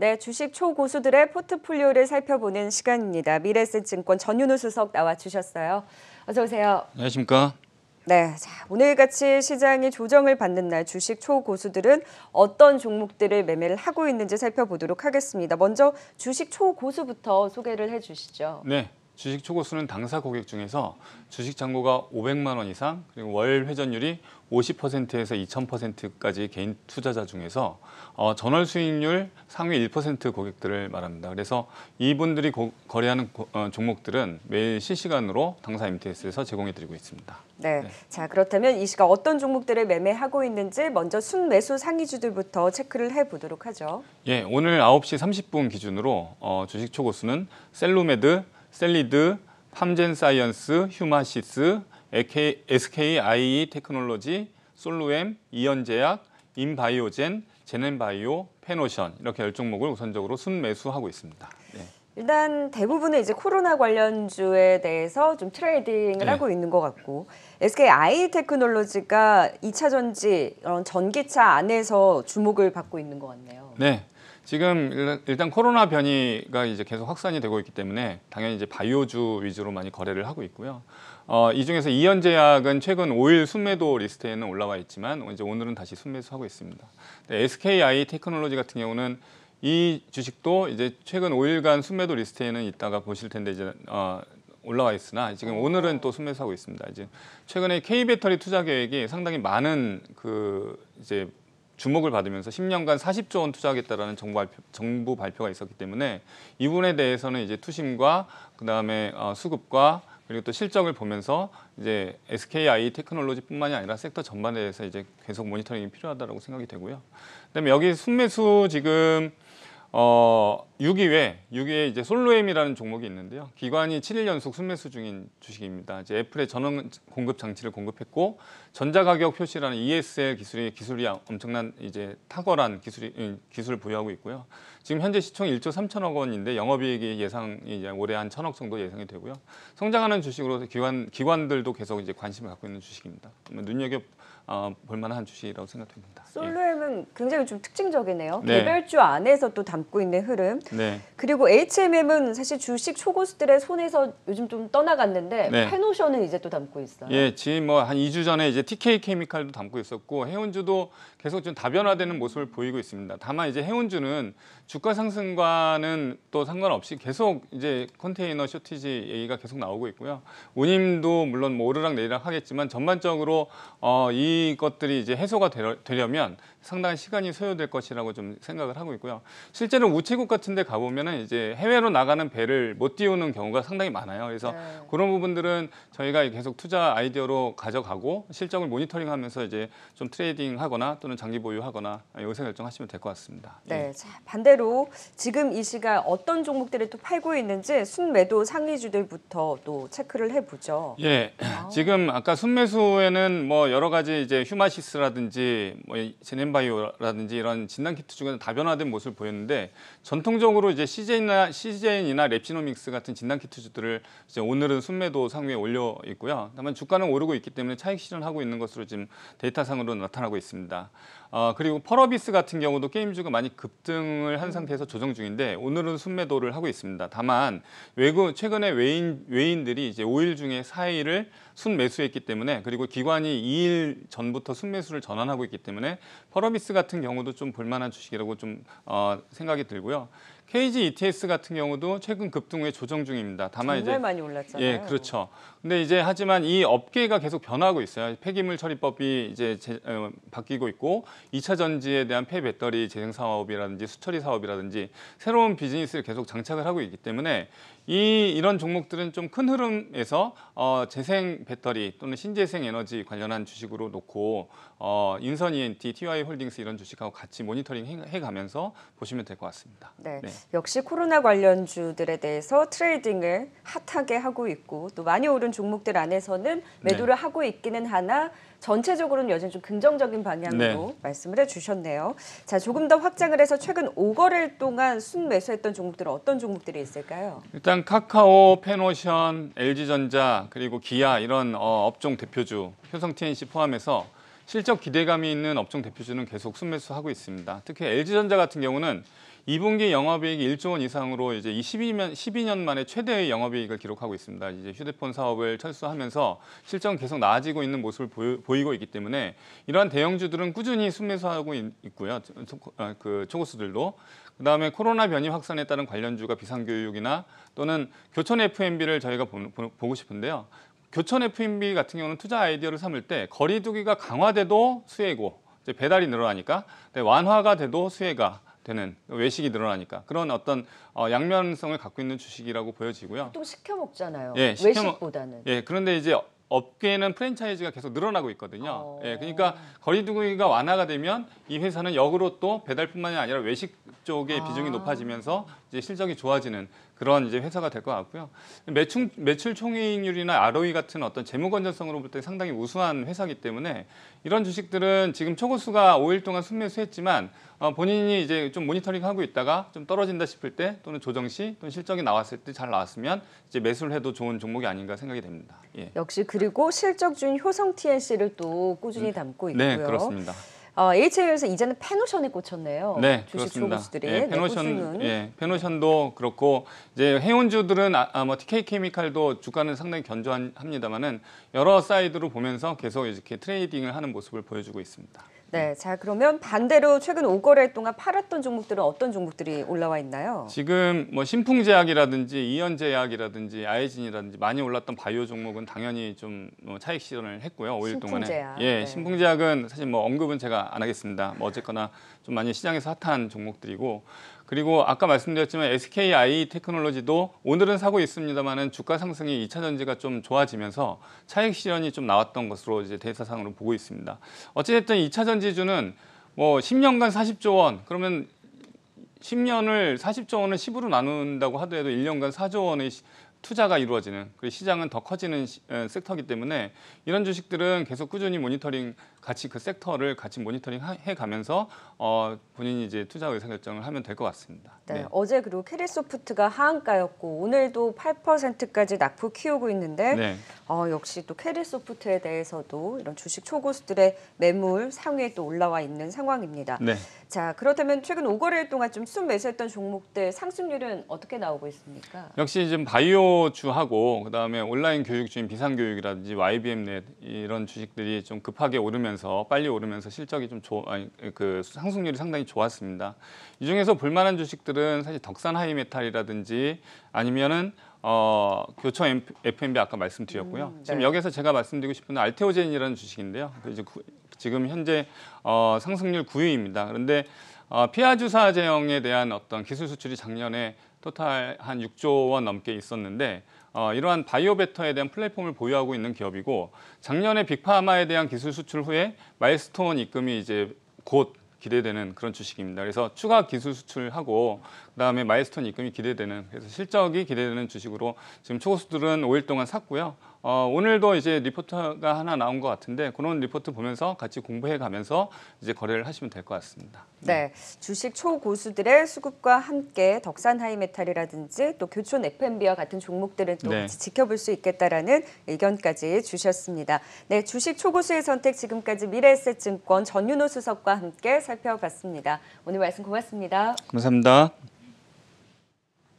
네, 주식 초고수들의 포트폴리오를 살펴보는 시간입니다. 미래에셋증권 전윤우 수석 나와 주셨어요. 어서 오세요. 안녕하십니까? 네, 자, 오늘같이 시장이 조정을 받는 날 주식 초고수들은 어떤 종목들을 매매를 하고 있는지 살펴보도록 하겠습니다. 먼저 주식 초고수부터 소개를 해주시죠. 네, 주식 초고수는 당사 고객 중에서 주식 잔고가 500만 원 이상 그리고 월 회전율이 50%에서 2000%까지 개인 투자자 중에서 어, 전월 수익률 상위 1% 고객들을 말합니다. 그래서 이분들이 고, 거래하는 고, 어, 종목들은 매일 실시간으로 당사 MTS에서 제공해드리고 있습니다. 네. 네. 자 그렇다면 이 시각 어떤 종목들을 매매하고 있는지 먼저 순매수 상위주들부터 체크를 해보도록 하죠. 예, 오늘 9시 30분 기준으로 어, 주식 초고수는 셀로메드 셀리드, 팜젠사이언스, 휴마시스, SKIE 테크놀로지, 솔루엠, 이연제약, 인바이오젠, 제넨바이오, 페노션 이렇게 열 종목을 우선적으로 순매수하고 있습니다. 네. 일단 대부분은 이제 코로나 관련주에 대해서 좀 트레이딩을 네. 하고 있는 것 같고 SK i 이 테크놀로지가 2차 전지 전기차 안에서 주목을 받고 있는 것 같네요. 네. 지금 일단 코로나 변이가 이제 계속 확산이 되고 있기 때문에 당연히 이제 바이오주 위주로 많이 거래를 하고 있고요. 어, 이 중에서 이현제약은 최근 5일 순매도 리스트에는 올라와 있지만 이제 오늘은 다시 순매수하고 있습니다. SKI 네, 테크놀로지 같은 경우는 이 주식도 이제 최근 5일간 순매도 리스트에는 있다가 보실 텐데 이제 어, 올라와 있으나 지금 어. 오늘은 또 순매수하고 있습니다. 이제 최근에 K 배터리 투자 계획이 상당히 많은 그 이제 주목을 받으면서 10년간 40조 원 투자하겠다라는 정부, 발표, 정부 발표가 있었기 때문에 이분에 대해서는 이제 투심과 그다음에 어, 수급과 그리고 또 실적을 보면서 이제 SKI 테크놀로지뿐만이 아니라 섹터 전반에 대해서 이제 계속 모니터링이 필요하다고 생각이 되고요. 그다음에 여기 순매수 지금 어, 6위에 6위에 이제 솔로엠이라는 종목이 있는데요. 기관이 7일 연속 순매수 중인 주식입니다. 이제 애플의 전원 공급 장치를 공급했고 전자 가격 표시라는 ESL 기술이 기술이 엄청난 이제 탁월한 기술이 음, 기술을 보유하고 있고요. 지금 현재 시총 1조 3천억 원인데 영업이익이 예상 이제 올해 한 천억 정도 예상이 되고요. 성장하는 주식으로 기관 기관들도 계속 이제 관심을 갖고 있는 주식입니다. 뭐 눈여겨 어, 볼만한 주식이라고 생각됩니다. 예. 솔루엠은 예. 굉장히 좀 특징적이네요. 네. 개별주 안에서 또 담고 있는 흐름. 네. 그리고 HMM은 사실 주식 초고수들의 손에서 요즘 좀 떠나갔는데 네. 페노션은 이제 또 담고 있어요. 예, 지금 뭐 한 2주 전에 이제 TK 케미칼도 담고 있었고 해운주도 계속 좀 다변화되는 모습을 보이고 있습니다. 다만 이제 해운주는 주가 상승과는 또 상관없이 계속 이제 컨테이너 쇼티지 얘기가 계속 나오고 있고요. 운임도 물론 뭐 오르락 내리락 하겠지만 전반적으로 어, 이 것들이 이제 해소가 되려면 상당한 시간이 소요될 것이라고 좀 생각을 하고 있고요. 실제로 우체국 같은 데가보면 이제 해외로 나가는 배를 못 띄우는 경우가 상당히 많아요. 그래서 네. 그런 부분들은 저희가 계속 투자 아이디어로 가져가고 실적을 모니터링 하면서 이제 좀 트레이딩 하거나 또는 장기 보유하거나 요새 결정하시면 될 것 같습니다. 네. 예. 자, 반대로 지금 이 시간 어떤 종목들을 또 팔고 있는지 순매도 상위주들부터 또 체크를 해보죠. 예. 아우. 지금 아까 순매수에는 뭐 여러 가지 이제 휴마시스라든지 뭐 제넨바 바이오라든지 이런 진단 키트 중에서 다변화된 모습을 보였는데 전통적으로 이제 c 이나 CJN이나 랩시노믹스 같은 진단 키트주들을 이제 오늘은 순매도 상위에 올려 있고요. 다만 주가는 오르고 있기 때문에 차익 실현하고 있는 것으로 지금 데이터상으로 나타나고 있습니다. 어, 그리고 펄어비스 같은 경우도 게임주가 많이 급등을 한 상태에서 조정 중인데 오늘은 순매도를 하고 있습니다. 다만 외국 최근에 외인 외인들이 이제 5일 중에 4일을 순매수했기 때문에 그리고 기관이 2일 전부터 순매수를 전환하고 있기 때문에 펄어비스 같은 경우도 좀 볼만한 주식이라고 좀 어, 생각이 들고요. KG ETS 같은 경우도 최근 급등 후에 조정 중입니다. 다만 정말 이제 많이 올랐잖아요. 예, 그렇죠. 근데 이제 하지만 이 업계가 계속 변하고 있어요. 폐기물 처리법이 이제 제, 어, 바뀌고 있고 2차 전지에 대한 폐배터리 재생 사업이라든지 수처리 사업이라든지 새로운 비즈니스를 계속 장착을 하고 있기 때문에 이 이런 종목들은 좀 큰 흐름에서 어, 재생 배터리 또는 신재생 에너지 관련한 주식으로 놓고 어, 인선 ENT, TY 홀딩스 이런 주식하고 같이 모니터링 해 가면서 보시면 될 것 같습니다. 네. 네. 역시 코로나 관련주들에 대해서 트레이딩을 핫하게 하고 있고 또 많이 오른 오른 종목들 안에서는 네. 매도를 네. 하고 있기는 하나 전체적으로는 여전히 좀 긍정적인 방향으로 네. 말씀을 해주셨네요. 자 조금 더 확장을 해서 최근 5거래일 동안 순매수했던 종목들은 어떤 종목들이 있을까요? 일단 카카오, 페노션, LG전자 그리고 기아 이런 어, 업종 대표주 효성 TNC 포함해서 실적 기대감이 있는 업종 대표주는 계속 순매수하고 있습니다. 특히 LG전자 같은 경우는 2분기 영업이익이 1조 원 이상으로 이제 12년 12년 만에 최대의 영업이익을 기록하고 있습니다. 이제 휴대폰 사업을 철수하면서 실적 계속 나아지고 있는 모습을 보이, 고 있기 때문에 이러한 대형주들은 꾸준히 순매수하고 있, 고요 아, 그 초고수들도 그다음에 코로나 변이 확산에 따른 관련주가 비상교육이나 또는 교촌 F&B를 m 저희가 보고 싶은데요. 교촌 F&B m 같은 경우는 투자 아이디어를 삼을 때 거리두기가 강화돼도 수혜고 배달이 늘어나니까 네, 완화가 돼도 수혜가 되는 외식이 늘어나니까 그런 어떤 어, 양면성을 갖고 있는 주식이라고 보여지고요. 또 시켜 먹잖아요. 예, 시켜 외식보다는. 예, 그런데 이제 업계는 프랜차이즈가 계속 늘어나고 있거든요. 어... 예, 그러니까 거리두기가 완화가 되면 이 회사는 역으로 또 배달뿐만이 아니라 외식 쪽의 아... 비중이 높아지면서 이제 실적이 좋아지는 그런 이제 회사가 될 것 같고요. 매출 매출 총익률이나 ROE 같은 어떤 재무 건전성으로 볼 때 상당히 우수한 회사이기 때문에 이런 주식들은 지금 초고수가 5일 동안 순매수했지만 어, 본인이 이제 좀 모니터링하고 있다가 좀 떨어진다 싶을 때 또는 조정 시 또는 실적이 나왔을 때 잘 나왔으면 이제 매수를 해도 좋은 종목이 아닌가 생각이 됩니다. 예. 역시 그리고 실적 중 효성 TNC를 또 꾸준히 음. 담고 네, 있고요. 네, 그렇습니다. 어, HA에서 이제는 페노션에 꽂혔네요. 네, 주식 그렇습니다. 예, 페노션, 네, 예, 페노션도 그렇고 이제 해운주들은 아, 아, 뭐 TK 케미칼도 주가는 상당히 견조합니다만은 여러 사이드로 보면서 계속 이렇게 트레이딩을 하는 모습을 보여주고 있습니다. 네, 예. 자 그러면 반대로 최근 5거래 동안 팔았던 종목들은 어떤 종목들이 올라와 있나요? 지금 뭐 신풍제약이라든지 이연제약이라든지 아이진이라든지 많이 올랐던 바이오 종목은 당연히 좀 뭐 차익 실현을 했고요. 5일 동안에. 신풍제약. 예, 네. 신풍제약은 사실 뭐 언급은 제가 안 하겠습니다. 뭐 어쨌거나 좀 많이 시장에서 핫한 종목들이고 그리고 아까 말씀드렸지만 SKI 테크놀로지도 오늘은 사고 있습니다만은 주가 상승이 2차 전지가 좀 좋아지면서 차익 실현이 좀 나왔던 것으로 이제 데이터상으로 보고 있습니다. 어찌됐든 2차 전지주는 뭐 10년간 40조 원 그러면 10년을 40조 원을 10으로 나눈다고 하더라도 1년간 4조 원의 투자가 이루어지는 그리고 시장은 더 커지는 섹터이기 때문에 이런 주식들은 계속 꾸준히 모니터링 같이 그 섹터를 같이 모니터링 해가면서 어, 본인이 이제 투자 의사 결정을 하면 될 것 같습니다. 네, 네. 어제 그리고 캐리소프트가 하한가였고 오늘도 8%까지 낙폭 키우고 있는데 네. 어, 역시 또 캐리소프트에 대해서도 이런 주식 초고수들의 매물 상위에 또 올라와 있는 상황입니다. 네. 자 그렇다면 최근 5거래일 동안 좀 순매수했던 종목들 상승률은 어떻게 나오고 있습니까? 역시 지금 바이오 주하고 그다음에 온라인 교육 중인 비상교육이라든지 YBM넷 이런 주식들이 좀 급하게 오르면서 빨리 오르면서 실적이 좀 조, 아니, 그 상승률이 상당히 좋았습니다. 이 중에서 볼만한 주식들은 사실 덕산 하이메탈이라든지 아니면은 어, 교초 F&B m 아까 말씀드렸고요. 음, 네. 지금 여기서 제가 말씀드리고 싶은 알테오젠이라는 주식인데요. 그 이제 구, 지금 현재 어, 상승률 9위입니다. 그런데 어, 피아주사 제형에 대한 어떤 기술 수출이 작년에 토탈 한 6조 원 넘게 있었는데 어, 이러한 바이오베터에 대한 플랫폼을 보유하고 있는 기업이고 작년에 빅파마에 대한 기술 수출 후에 마일스톤 입금이 이제 곧 기대되는 그런 주식입니다. 그래서 추가 기술 수출하고 그다음에 마일스톤 입금이 기대되는 그래서 실적이 기대되는 주식으로 지금 초고수들은 5일 동안 샀고요. 어, 오늘도 이제 리포터가 하나 나온 것 같은데 그런 리포트 보면서 같이 공부해 가면서 이제 거래를 하시면 될 것 같습니다. 네. 주식 초고수들의 수급과 함께 덕산 하이메탈이라든지 또 교촌 F&B와 같은 종목들은 또 네. 같이 지켜볼 수 있겠다라는 의견까지 주셨습니다. 네, 주식 초고수의 선택 지금까지 미래에셋증권 전윤호 수석과 함께 살펴봤습니다. 오늘 말씀 고맙습니다. 감사합니다.